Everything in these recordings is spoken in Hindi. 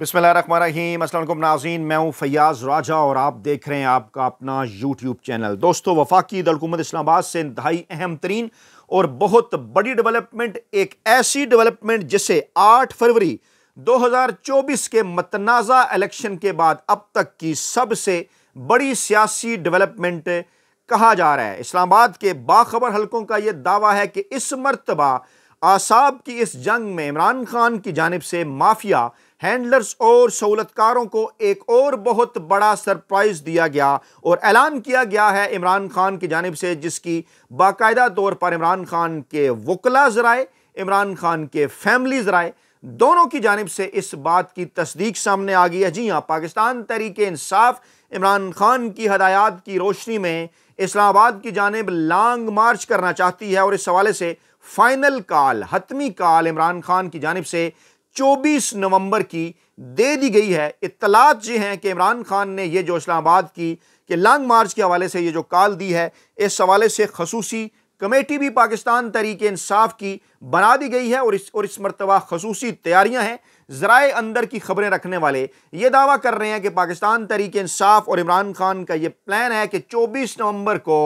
बिसमिल नाजीन मैं हूँ फैयाज़ राजा और आप देख रहे हैं आपका अपना यूट्यूब चैनल दोस्तों वफाकी दलकूमत इस्लामाबाद से इंतहाई अहम तरीन और बहुत बड़ी डेवलपमेंट एक ऐसी डेवलपमेंट जिसे 8 फरवरी 2024 के मतनाज़ा इलेक्शन के बाद अब तक की सबसे बड़ी सियासी डेवलपमेंट कहा जा रहा है इस्लामाबाद के बाखबर हलकों का ये दावा है कि इस मरतबा आसाब की इस जंग में इमरान खान की जानब से माफिया हैंडलर्स और सहूलतकारों को एक और बहुत बड़ा सरप्राइज़ दिया गया और ऐलान किया गया है इमरान खान की जानब से जिसकी बाकायदा तौर पर इमरान खान के वकला ज़राए इमरान खान के फैमिली ज़राए दोनों की जानब से इस बात की तस्दीक सामने आ गई है जी हाँ पाकिस्तान तहरीक इंसाफ इमरान खान की हदायत की रोशनी में इस्लामाबाद की जानब लॉन्ग मार्च करना चाहती है और इस हवाले से फाइनल कॉल हतमी कॉल इमरान खान की जानब से 24 नवंबर की दे दी गई है इतलात ये हैं कि इमरान खान ने यह जो इस्लामाबाद की कि लॉन्ग मार्च के हवाले से ये जो कॉल दी है इस हवाले से खसूसी कमेटी भी पाकिस्तान तरीके इंसाफ की बना दी गई है और इस और इस मरतबा खसूसी तैयारियां हैं ज़राए अंदर की खबरें रखने वाले ये दावा कर रहे हैं कि पाकिस्तान तरीके इंसाफ और इमरान खान का ये प्लान है कि चौबीस नवंबर को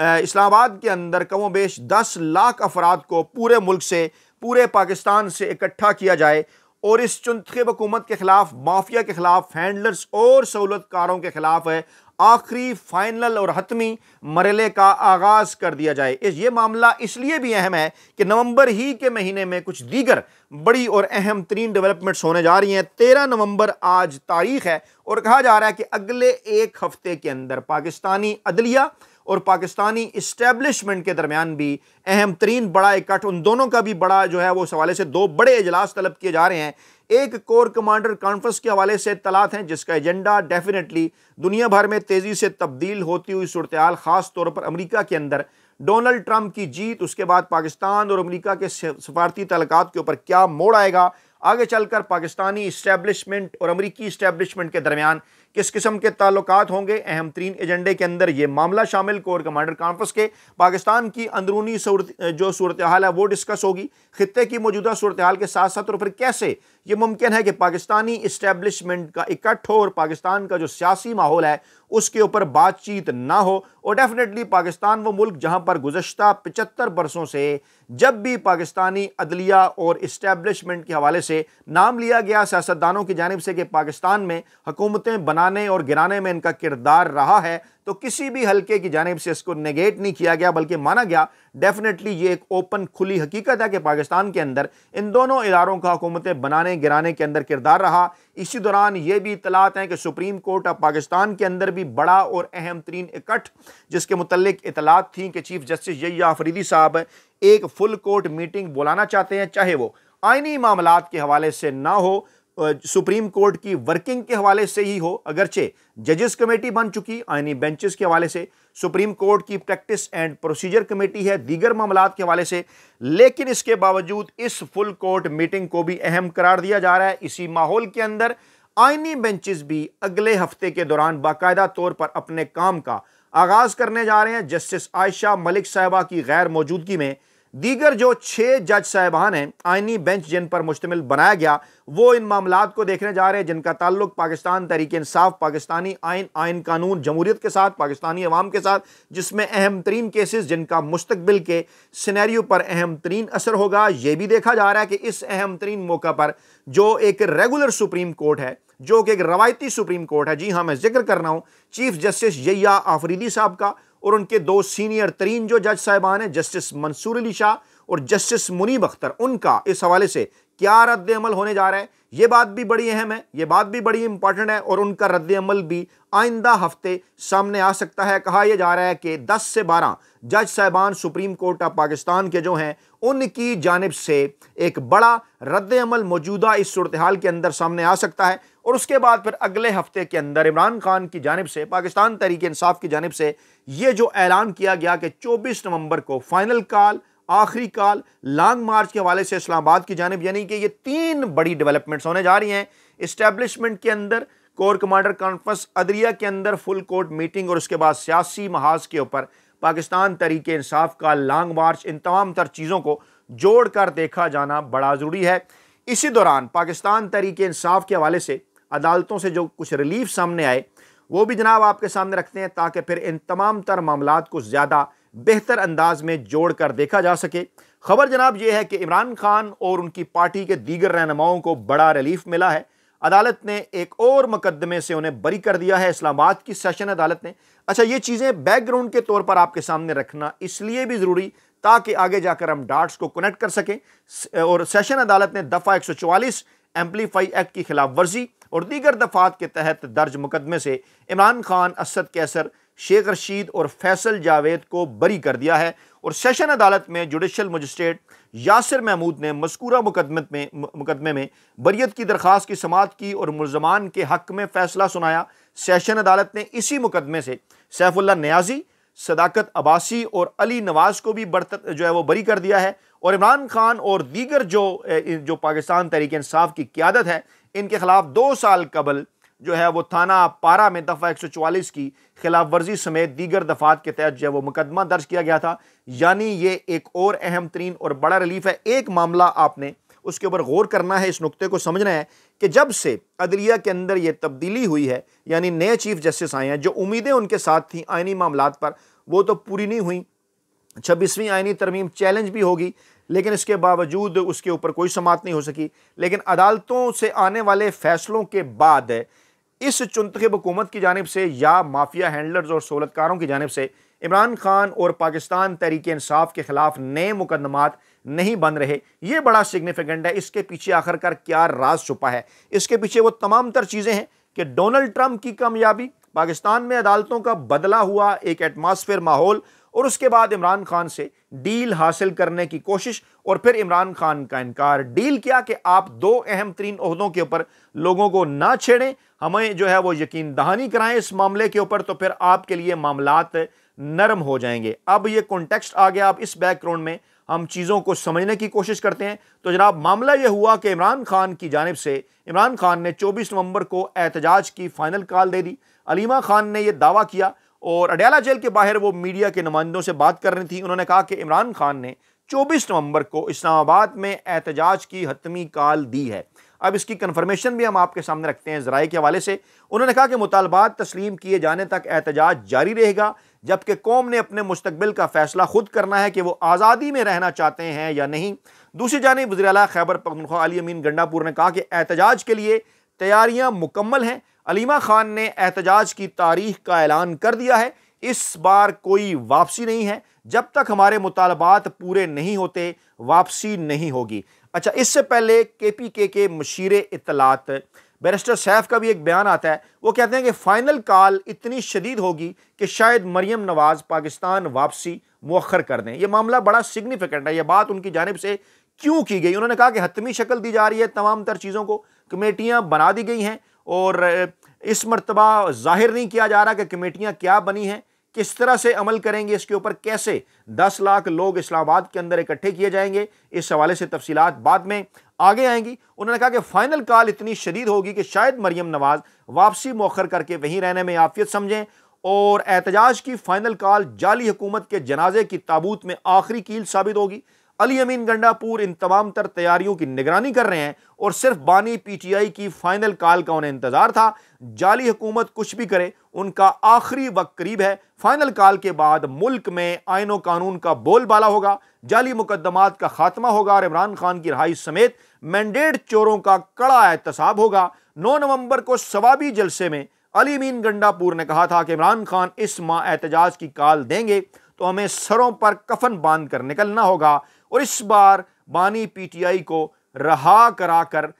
इस्लामाबाद के अंदर कमो बेश दस लाख अफराद को पूरे मुल्क से पूरे पाकिस्तान से इकट्ठा किया जाए और इस चुनतब हुकूमत के ख़िलाफ़ माफिया के ख़िलाफ़ हैंडलर्स और सहूलतकारों के ख़िलाफ़ है आखिरी फाइनल और हतमी मरले का आगाज़ कर दिया जाए ये मामला इसलिए भी अहम है कि नवंबर ही के महीने में कुछ दीगर बड़ी और अहम तरीन डेवलपमेंट्स होने जा रही हैं तेरह नवंबर आज तारीख है और कहा जा रहा है कि अगले एक हफ्ते के अंदर पाकिस्तानी अदलिया और पाकिस्तानी इस्टेबलिशमेंट के दरमियान भी अहम तरीन बड़ा इकट्ठ उन दोनों का भी बड़ा जो है वो इस हवाले से दो बड़े अजलास तलब किए जा रहे हैं एक कोर कमांडर कॉन्फ्रेंस के हवाले से तलात हैं जिसका एजेंडा डेफिनेटली दुनिया भर में तेज़ी से तब्दील होती हुई सूरत ख़ास तौर पर अमरीका के अंदर डोनल्ड ट्रंप की जीत उसके बाद पाकिस्तान और अमरीका के सफारती तलक़ के ऊपर क्या मोड़ आएगा आगे चलकर पाकिस्तानी इस्टेबलिशमेंट और अमरीकी इस्टेबलिशमेंट के दरमियान किस किस्म के ताल्लुक होंगे अहम तरीन एजेंडे के अंदर ये मामला शामिल कोर कमांडर कॉन्फ्रेंस के पाकिस्तान की अंदरूनी जो सूरत हाल है वो डिस्कस होगी खत्े की मौजूदा सूरत हाल के साथ साथ और फिर कैसे ये मुमकिन है कि पाकिस्तानी इस्टेब्लिशमेंट का इकट्ठ हो और पाकिस्तान का जो सियासी माहौल है उसके ऊपर बातचीत ना हो और डेफिनेटली पाकिस्तान वो मुल्क जहाँ पर गुजशत पचहत्तर बरसों से जब भी पाकिस्तानी अदलिया और इस्टेब्लिशमेंट के हवाले से नाम लिया गया सियासतदानों की जानब से कि पाकिस्तान में हुकूमतें बनाने और गिराने में इनका किरदार रहा है तो किसी भी हल्के की जानब से इसको नेगेट नहीं किया गया बल्कि माना गया डेफिनेटली ये एक ओपन खुली हकीकत है कि पाकिस्तान के अंदर इन दोनों इदारों का हुकूमतें बनाने गिराने के अंदर किरदार रहा इसी दौरान ये भी इतलात हैं कि सुप्रीम कोर्ट ऑफ पाकिस्तान के अंदर भी बड़ा और अहम तरीन इकट्ठ जिसके मतलब इतलात थी कि चीफ जस्टिस यैया आफरीदी साहब एक फुल कोर्ट मीटिंग बुलाना चाहते हैं चाहे वो आइनी मामला के हवाले से ना हो सुप्रीम कोर्ट की वर्किंग के हवाले से ही हो अगरचे जजेस कमेटी बन चुकी आइनी बेंचेस के हवाले से सुप्रीम कोर्ट की प्रैक्टिस एंड प्रोसीजर कमेटी है दीगर मामला के हवाले से लेकिन इसके बावजूद इस फुल कोर्ट मीटिंग को भी अहम करार दिया जा रहा है इसी माहौल के अंदर आइनी बेंचेस भी अगले हफ्ते के दौरान बाकायदा तौर पर अपने काम का आगाज़ करने जा रहे हैं जस्टिस आयशा मलिक साहबा की गैर मौजूदगी में दीगर जो छः जज साहबान हैं आइनी बेंच जिन पर मुश्तमिल बनाया गया वो इन मामला को देखने जा रहे हैं जिनका ताल्लुक पाकिस्तान तरीके इंसाफ पाकिस्तानी आइन आइन कानून जमहूरियत के साथ पाकिस्तानी अवाम के साथ जिसमें अहम तरीन केसेस जिनका मुस्तबिल के सिनेरियो पर अहम तरीन असर होगा ये भी देखा जा रहा है कि इस अहम तरीन मौका पर जो एक रेगुलर सुप्रीम कोर्ट है जो कि एक रवायती सुप्रीम कोर्ट है जी हाँ मैं जिक्र कर रहा हूँ चीफ जस्टिस यैया आफरीदी साहब का और उनके दो सीनियर तरीन जो जज साहिबान हैं जस्टिस मंसूर अली शाह और जस्टिस मुनीब अख्तर उनका इस हवाले से क्या रद्द अमल होने जा रहा है ये बात भी बड़ी अहम है ये बात भी बड़ी इंपॉर्टेंट है और उनका रद्द अमल भी आइंदा हफ्ते सामने आ सकता है कहा यह जा रहा है कि 10 से 12 जज साहबान सुप्रीम कोर्ट ऑफ पाकिस्तान के जो हैं उनकी जानब से एक बड़ा रद्द अमल मौजूदा इस सूरत हाल के अंदर सामने आ सकता है और उसके बाद फिर अगले हफ्ते के अंदर इमरान खान की जानब से पाकिस्तान तरीके इंसाफ की जानब से ये जो ऐलान किया गया कि चौबीस नवंबर को फाइनल कॉल आखिरी कॉल लॉन्ग मार्च के हवाले से इस्लामाबाद की जानब यानी कि ये तीन बड़ी डेवलपमेंट्स होने जा रही हैं इस्टेब्लिशमेंट के अंदर कोर कमांडर कॉन्फ्रेंस अदरिया के अंदर फुल कोर्ट मीटिंग और उसके बाद सियासी महाज के ऊपर पाकिस्तान तरीके इंसाफ का लॉन्ग मार्च इन तमाम तर चीज़ों को जोड़ कर देखा जाना बड़ा ज़रूरी है इसी दौरान पाकिस्तान तरीके इंसाफ के हवाले से अदालतों से जो कुछ रिलीफ सामने आए वो भी जनाब आपके सामने रखते हैं ताकि फिर इन तमाम तर मामला को ज़्यादा बेहतर अंदाज में जोड़ कर देखा जा सके खबर जनाब ये है कि इमरान खान और उनकी पार्टी के दीगर रहनुमाओं को बड़ा रिलीफ मिला है अदालत ने एक और मुकदमे से उन्हें बरी कर दिया है इस्लामाबाद की सेशन अदालत ने अच्छा ये चीज़ें बैकग्राउंड के तौर पर आपके सामने रखना इसलिए भी ज़रूरी ताकि आगे जाकर हम डार्ट्स को कनेक्ट कर सकें और सेशन अदालत ने दफ़ा 144 एम्पलीफाई एक्ट की खिलाफ वर्जी और दीगर दफात के तहत दर्ज मुकदमे से इमरान खान असद कैसर शेख रशीद और फैसल जावेद को बरी कर दिया है और सेशन अदालत में जुडिशल मजिस्ट्रेट यासिर महमूद ने मस्कूरा मुकदमे में मुकदमे में बरीत की दरख्वास्त की समात की और मुलजमान के हक में फैसला सुनाया सेशन अदालत ने इसी मुकदमे से सैफुल्ला न्याजी सदाकत अबासी और अली नवाज को भी बरतर जो है वो बरी कर दिया है और इमरान खान और दीगर जो जो पाकिस्तान तहरीक इंसाफ की क्यादत है इनके ख़िलाफ़ दो साल कबल जो है वो थाना पारा में दफ़ा एक सौ चवालीस की खिलाफ वर्जी समेत दीगर दफात के तहत जो है वो मुकदमा दर्ज किया गया था यानी ये एक और अहम तरीन और बड़ा रिलीफ है एक मामला आपने उसके ऊपर गौर करना है इस नुकते को समझना है कि जब से अदलिया के अंदर ये तब्दीली हुई है यानी नए चीफ जस्टिस आए हैं जो उम्मीदें उनके साथ थी आइनी मामला पर वो तो पूरी नहीं हुई छब्बीसवीं आइनी तरमीम चैलेंज भी होगी लेकिन इसके बावजूद उसके ऊपर कोई समात नहीं हो सकी लेकिन अदालतों से आने वाले फैसलों के बाद इस चुनतखब हुकूमत की जानब से या माफिया हैंडलर्स और सहूलतकारों की जानब से इमरान खान और पाकिस्तान तहरीक इंसाफ के ख़िलाफ़ नए मुकदमात नहीं बन रहे ये बड़ा सिग्निफिकेंट है इसके पीछे आखिरकार क्या राज छुपा है इसके पीछे वो तमाम तर चीज़ें हैं कि डोनाल्ड ट्रंप की कामयाबी पाकिस्तान में अदालतों का बदला हुआ एक एटमॉस्फेयर माहौल और उसके बाद इमरान खान से डील हासिल करने की कोशिश और फिर इमरान खान का इनकार डील किया कि आप दो अहम तरीन अहदों के ऊपर लोगों को ना छेड़ें हमें जो है वो यकीन दहानी कराएं इस मामले के ऊपर तो फिर आपके लिए मामला नरम हो जाएंगे अब ये कॉन्टेक्स्ट आ गया अब इस बैकग्राउंड में हम चीज़ों को समझने की कोशिश करते हैं तो जनाब मामला ये हुआ कि इमरान खान की जानब से इमरान खान ने 24 नवंबर को एहतजाज की फ़ाइनल कॉल दे दी अलीमा खान ने यह दावा किया और अडयाला जेल के बाहर वो मीडिया के नुमाइंदों से बात कर रही थी उन्होंने कहा कि इमरान खान ने 24 नवंबर को इस्लामाबाद में एहतजाज की हतमी कॉल दी है अब इसकी कन्फर्मेशन भी हम आपके सामने रखते हैं ज़राए के हवाले से उन्होंने कहा कि मुतालबात तस्लीम किए जाने तक एहतजाज जारी रहेगा जबकि कौम ने अपने मुस्तबिल का फैसला खुद करना है कि वो आज़ादी में रहना चाहते हैं या नहीं दूसरी जानब वजी अला खैबर पखनखा अली अमीन गंडापुर ने कहा कि एहतजाज के लिए तैयारियाँ मुकम्मल हैं अलीमा ख़ान ने एहतजाज की तारीख का ऐलान कर दिया है इस बार कोई वापसी नहीं है जब तक हमारे मुतालबात पूरे नहीं होते वापसी नहीं होगी अच्छा इससे पहले के पी के के मशीर इतलात बैरिस्टर सैफ का भी एक बयान आता है वो कहते हैं कि फ़ाइनल कॉल इतनी शदीद होगी कि शायद मरीम नवाज़ पाकिस्तान वापसी मौखर कर दें यह मामला बड़ा सिग्निफिकेंट है यह बात उनकी जानब से क्यों की गई उन्होंने कहा कि हतमी शक्ल दी जा रही है तमाम तर चीज़ों को कमेटियाँ बना दी गई हैं और इस मरतबा जाहिर नहीं किया जा रहा कि कमेटियाँ क्या बनी हैं किस तरह से अमल करेंगे इसके ऊपर कैसे 10 लाख लोग इस्लामाबाद के अंदर इकट्ठे किए जाएंगे इस हवाले से तफसीत बाद में आगे आएंगी उन्होंने कहा कि फाइनल कॉल इतनी शदीद होगी कि शायद मरियम नवाज वापसी मौखर करके वहीं रहने में आफियत समझें और एहतजाज की फाइनल कॉल जाली हुकूमत के जनाजे की ताबूत में आखिरी कील साबित होगी अली अमीन गंडापुर इन तमाम तर तैयारियों की निगरानी कर रहे हैं और सिर्फ बानी पीटीआई की फाइनल कॉल का उन्हें इंतजार था जाली हुकूमत कुछ भी करे उनका आखिरी वक्त करीब है फाइनल कॉल के बाद मुल्क में आयन कानून का बोलबाला होगा जाली मुकदमात का खात्मा होगा और इमरान खान की रहाई समेत मैंडेट चोरों का कड़ा एहतसाब होगा नौ नवंबर को सवाबी जलसे में अली अमीन गंडापुर ने कहा था कि इमरान खान इस माह एहतजाज की काल देंगे तो हमें सरों पर कफन बांध कर निकलना होगा और इस बार बानी पीटीआई को रहा कराकर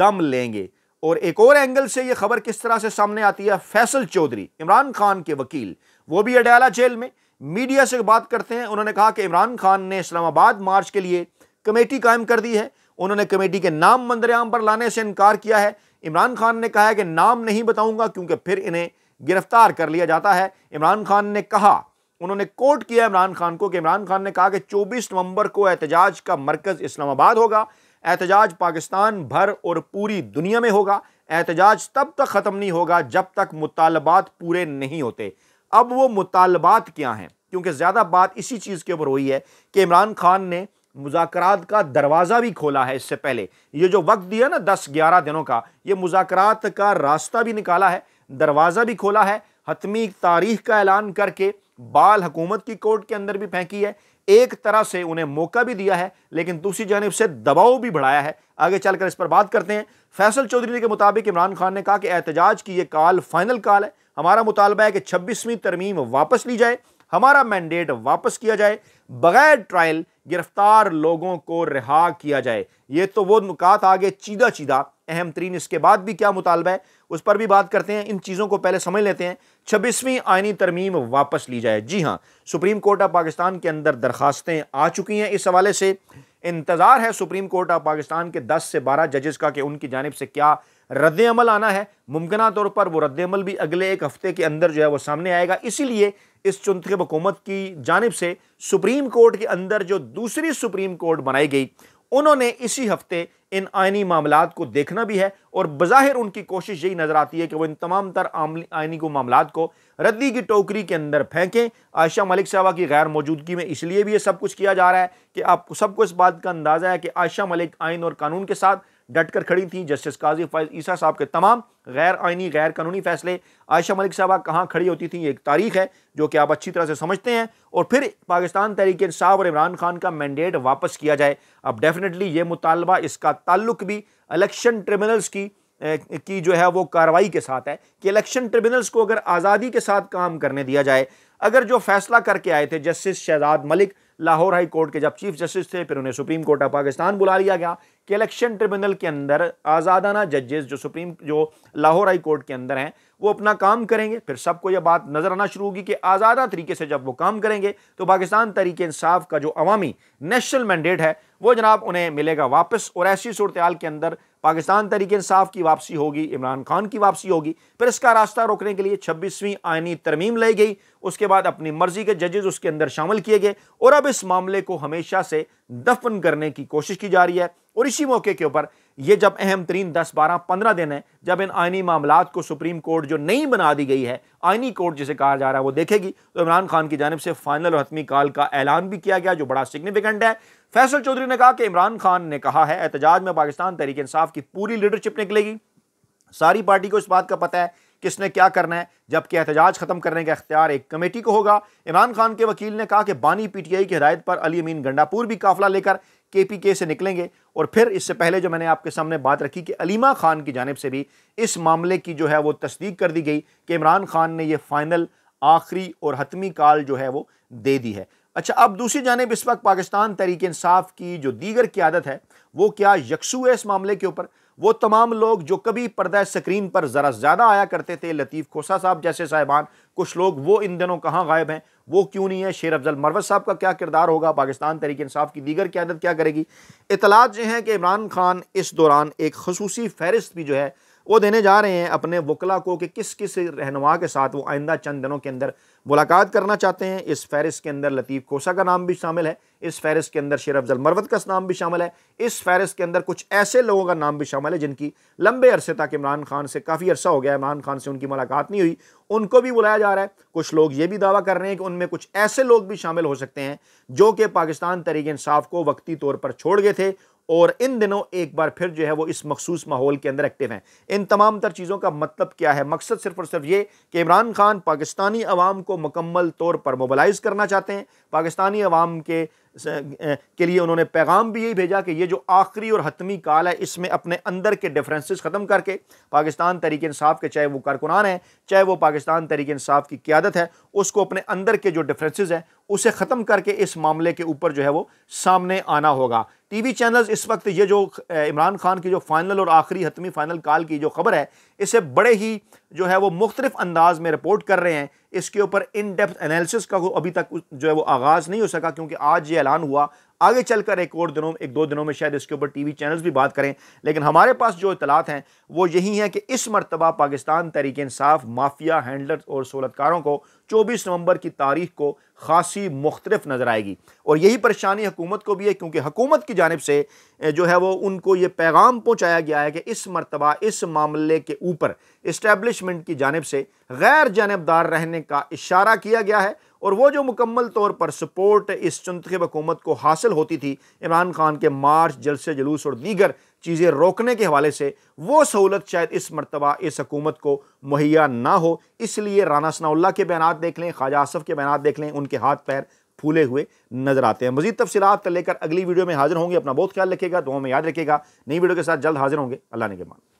दम लेंगे और एक और एंगल से यह खबर किस तरह से सामने आती है फैसल चौधरी इमरान खान के वकील वो भी अडयाला जेल में मीडिया से बात करते हैं उन्होंने कहा कि इमरान खान ने इस्लामाबाद मार्च के लिए कमेटी कायम कर दी है उन्होंने कमेटी के नाम मंदरेआम पर लाने से इनकार किया है इमरान खान ने कहा है कि नाम नहीं बताऊंगा क्योंकि फिर इन्हें गिरफ्तार कर लिया जाता है इमरान खान ने कहा उन्होंने कोट किया इमरान खान को कि इमरान खान ने कहा कि 24 नवंबर को एहतजाज का मरकज़ इस्लामाबाद होगा एहतजाज पाकिस्तान भर और पूरी दुनिया में होगा एहतजाज तब तक ख़त्म नहीं होगा जब तक मुतालबात पूरे नहीं होते अब वो मुतालबात क्या हैं क्योंकि ज़्यादा बात इसी चीज़ के ऊपर हुई है कि इमरान खान ने मुजाकर का दरवाज़ा भी खोला है इससे पहले ये जो वक्त दिया ना दस ग्यारह दिनों का ये मुजाकर का रास्ता भी निकाला है दरवाज़ा भी खोला है हतमी तारीख का ऐलान करके बाल हुकूमत की कोर्ट के अंदर भी फेंकी है एक तरह से उन्हें मौका भी दिया है लेकिन दूसरी जानब से दबाव भी बढ़ाया है आगे चलकर इस पर बात करते हैं फैसल चौधरी के मुताबिक इमरान खान ने कहा कि एहतजाज की यह कॉल फाइनल कॉल है हमारा मुतालबा है कि छब्बीसवीं तरमीम वापस ली जाए हमारा मैंडेट वापस किया जाए बगैर ट्रायल गिरफ्तार लोगों को रिहा किया जाए ये तो वो नुकात आगे चीदा चीदा अहम तरीन इसके बाद भी क्या मुतालबा है उस पर भी बात करते हैं इन चीज़ों को पहले समझ लेते हैं छब्बीसवीं आइनी तरमीम वापस ली जाए जी हाँ सुप्रीम कोर्ट ऑफ पाकिस्तान के अंदर दरखास्तें आ चुकी हैं इस हवाले से इंतज़ार है सुप्रीम कोर्ट ऑफ पाकिस्तान के दस से बारह जजेस का कि उनकी जानब से क्या रद्द आना है मुमकिन तौर पर वो रद्द भी अगले एक हफ्ते के अंदर जो है वो सामने आएगा इसीलिए इस चुनतब हुकूमत की जानब से सुप्रीम कोर्ट के अंदर जो दूसरी सुप्रीम कोर्ट बनाई गई उन्होंने इसी हफ्ते इन आइनी मामला को देखना भी है और बाहिर उनकी कोशिश यही नज़र आती है कि वो इन तमाम तर आइनी को मामला को रद्दी की टोकरी के अंदर फेंकें आयशा मलिक साहबा की गैर मौजूदगी में इसलिए भी ये सब कुछ किया जा रहा है कि आपको सबको इस बात का अंदाज़ा है कि आयशा मलिक आइन और कानून के साथ डट कर खड़ी थी जस्टिस काजी फैज ईसा साहब के तमाम गैर आइनी गैर कानूनी फैसले आयशा मलिक साहबा कहाँ खड़ी होती थी एक तारीख है जो कि आप अच्छी तरह से समझते हैं और फिर पाकिस्तान तहरीक साहब और इमरान खान का मैंडेट वापस किया जाए अब डेफिनेटली ये मुतालबा इसका ताल्लुक भी इलेक्शन ट्रिब्यूनल्स की की जो है वो कार्रवाई के साथ है कि इलेक्शन ट्रिब्यूनल्स को अगर आज़ादी के साथ काम करने दिया जाए अगर जो फैसला करके आए थे justice Shahzad Malik Lahore High Court के जब चीफ जस्टिस थे फिर उन्हें सुप्रीम कोर्ट ऑफ पाकिस्तान बुला लिया गया कि इलेक्शन ट्रिब्यूनल के अंदर आज़ादाना जजेस जो सुप्रीम जो लाहौर हाई कोर्ट के अंदर हैं वो अपना काम करेंगे फिर सबको यह बात नज़र आना शुरू होगी कि आज़ादा तरीके से जब वो काम करेंगे तो पाकिस्तान तरीके इंसाफ का जो अवामी नेशनल मैंडेट है वो जनाब उन्हें मिलेगा वापस और ऐसी सूरत के अंदर पाकिस्तान तरीके इंसाफ की वापसी होगी इमरान खान की वापसी होगी फिर इसका रास्ता रोकने के लिए छब्बीसवीं आयनी तरमीम लाई गई उसके बाद अपनी मर्जी के जजेज उसके अंदर शामिल किए गए और अब इस मामले को हमेशा से दफन करने की कोशिश की जा रही है और इसी मौके के ऊपर ये जब अहम तरीन दस बारह पंद्रह दिन है जब इन आइनी मामला को सुप्रीम कोर्ट जो नई बना दी गई है आइनी कोर्ट जिसे कहा जा रहा है वो देखेगी तो इमरान खान की जानब से फाइनल और हतमी काल का ऐलान भी किया गया जो बड़ा सिग्निफिकेंट है फैसल चौधरी ने कहा कि इमरान खान ने कहा है एहतजाज में पाकिस्तान तहरीक इंसाफ की पूरी लीडरशिप निकलेगी सारी पार्टी को इस बात का पता है किसने क्या करना है जबकि एहतजाज ख़त्म करने का अख्तियार एक कमेटी को होगा इमरान खान के वकील ने कहा कि बानी पी टी आई की हदायत पर अली अमीन गंडापुर भी काफिला लेकर के पी के से निकलेंगे और फिर इससे पहले जो मैंने आपके सामने बात रखी कि अलीमा खान की जानब से भी इस मामले की जो है वो तस्दीक कर दी गई कि इमरान खान ने यह फ़ाइनल आखिरी और हतमी काल जो है वो दे दी है अच्छा अब दूसरी जानब इस वक्त पाकिस्तान तहरीक इंसाफ की जो दीगर क्यादत है वो क्या यकसू है इस मामले के ऊपर वो तमाम लोग जो कभी पर्दा स्क्रीन पर ज़रा ज़्यादा आया करते थे लतीफ़ खोसा साहब जैसे साहिबान कुछ लोग वो इन दिनों कहाँ गायब हैं वो क्यों नहीं है शेर अफजल मरवत साहब का क्या किरदार होगा पाकिस्तान तरीके इंसाफ की दीगर क्यादत क्या करेगी इतलात जो हैं कि इमरान खान इस दौरान एक खसूसी फहरिस्त भी जो है वो देने जा रहे हैं अपने वकला को कि किस किस रहनुमा के साथ वो आइंदा चंद दिनों के अंदर मुलाकात करना चाहते हैं इस फहरिस्त के अंदर लतीफ़ कोसा का नाम भी शामिल है इस फहरिस्त के अंदर शेर अफजल मरवत का नाम भी शामिल है इस फहरिस्त के अंदर कुछ ऐसे लोगों का नाम भी शामिल है जिनकी लंबे अरसे तक इमरान खान से काफ़ी अरसा हो गया इमरान खान से उनकी मुलाकात नहीं हुई उनको भी बुलाया जा रहा है कुछ लोग ये भी दावा कर रहे हैं कि उनमें कुछ ऐसे लोग भी शामिल हो सकते हैं जो कि पाकिस्तान तरीके इंसाफ को वक्ती तौर पर छोड़ गए थे और इन दिनों एक बार फिर जो है वो इस मखसूस माहौल के अंदर एक्टिव हैं इन तमाम तर चीज़ों का मतलब क्या है मकसद सिर्फ और सिर्फ ये कि इमरान खान पाकिस्तानी अवाम को मुकम्मल तौर पर मोबालाइज़ करना चाहते हैं पाकिस्तानी अवाम के के लिए उन्होंने पैगाम भी यही भेजा कि ये जो आखिरी और हतमी काल है इसमें अपने अंदर के डिफरेंसेस ख़त्म करके पाकिस्तान तरीके इंसाफ के चाहे वो कारकुनान हैं चाहे वो पाकिस्तान तरीके इंसाफ की क्यादत है उसको अपने अंदर के जो डिफरेंसेस हैं उसे ख़त्म करके इस मामले के ऊपर जो है वो सामने आना होगा वी चैनल्स इस वक्त ये जो इमरान खान की जो फाइनल और आखिरी हतमी फाइनल काल की जो खबर है इसे बड़े ही जो है वो मुख्तलिफ अंदाज में रिपोर्ट कर रहे हैं इसके ऊपर इन डेप्थ एनालिसिस का अभी तक जो है वो आगाज़ नहीं हो सका क्योंकि आज ये ऐलान हुआ आगे चलकर एक और दिनों एक दो दिनों में शायद इसके ऊपर टीवी चैनल्स भी बात करें लेकिन हमारे पास जो इतलात हैं वो यही हैं कि इस मरतबा पाकिस्तान तहरीक इंसाफ माफिया हैंडलर्स और सहूलतकारों को चौबीस नवंबर की तारीख को खासी मुख्तलिफ नज़र आएगी और यही परेशानी हुकूमत को भी है क्योंकि हकूमत की जानब से जो है वो उनको ये पैगाम पहुँचाया गया है कि इस मरतबा इस मामले के ऊपर इस्टेबलिशमेंट की जानब से गैर जानबदार रहने का इशारा किया गया है और वो जो मुकम्मल तौर पर सपोर्ट इस चुनतखब हुकूमत को हासिल होती थी इमरान खान के मार्च जलसे जलूस और दीगर चीज़ें रोकने के हवाले से वो सहूलत शायद इस मरतबा इस हकूमत को मुहैया ना हो इसलिए राना सनाउल्ला के बयान देख लें ख्वाजा आसफ़ के बयान देख लें उनके हाथ पैर फूले हुए नजर आते हैं मजीद तफसीत लेकर अगली वीडियो में हाजिर होंगे अपना बहुत ख्याल रखेगा दो में याद रखेगा नई वीडियो के साथ जल्द हाजिर होंगे अल्लाह ने के मान